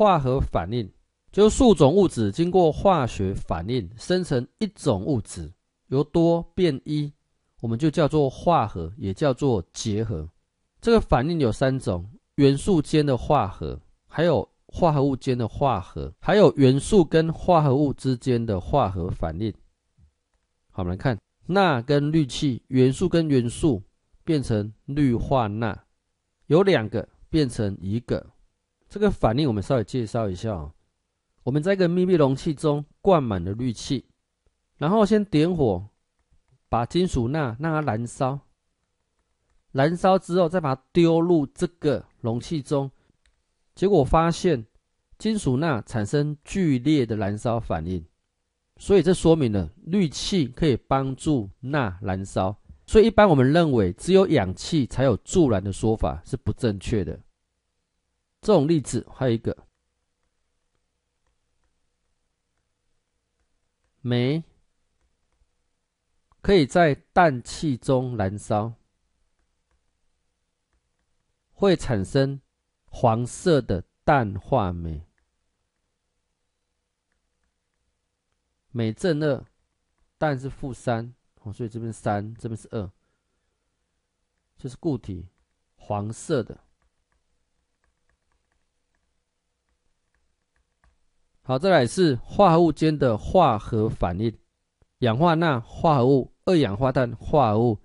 化合反应就是数种物质经过化学反应生成一种物质，由多变一，我们就叫做化合，也叫做结合。这个反应有三种：元素间的化合，还有化合物间的化合，还有元素跟化合物之间的化合反应。好，我们来看钠跟氯气，元素跟元素变成氯化钠，有两个变成一个。这个反应我们稍微介绍一下。我们在一个密闭容器中灌满了氯气，然后先点火，把金属钠让它燃烧。燃烧之后再把它丢入这个容器中，结果发现金属钠产生剧烈的燃烧反应。所以这说明了氯气可以帮助钠燃烧。所以一般我们认为只有氧气才有助燃的说法是不正确的。这种例子还有一个，煤可以在氮气中燃烧，会产生黄色的氮化镁。镁正二，氮是负三，所以这边三，这边是二，就是固体黄色的。好，再来是化合物间的化合反应：氧化钠化合物、二氧化碳化合物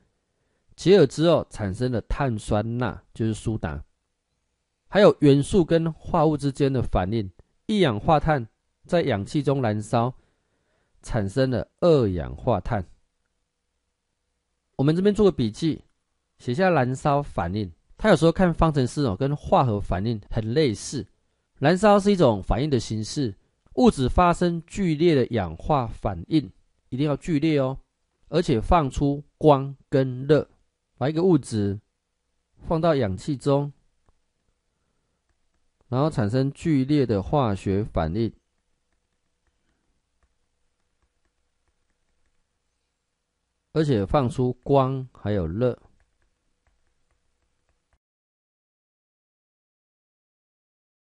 结合之后，产生的碳酸钠，就是苏打。还有元素跟化合物之间的反应：一氧化碳在氧气中燃烧，产生了二氧化碳。我们这边做个笔记，写下燃烧反应。它有时候看方程式哦，跟化合反应很类似。燃烧是一种反应的形式。物质发生剧烈的氧化反应，一定要剧烈哦，而且放出光跟热。把一个物质放到氧气中，然后产生剧烈的化学反应，而且放出光还有热。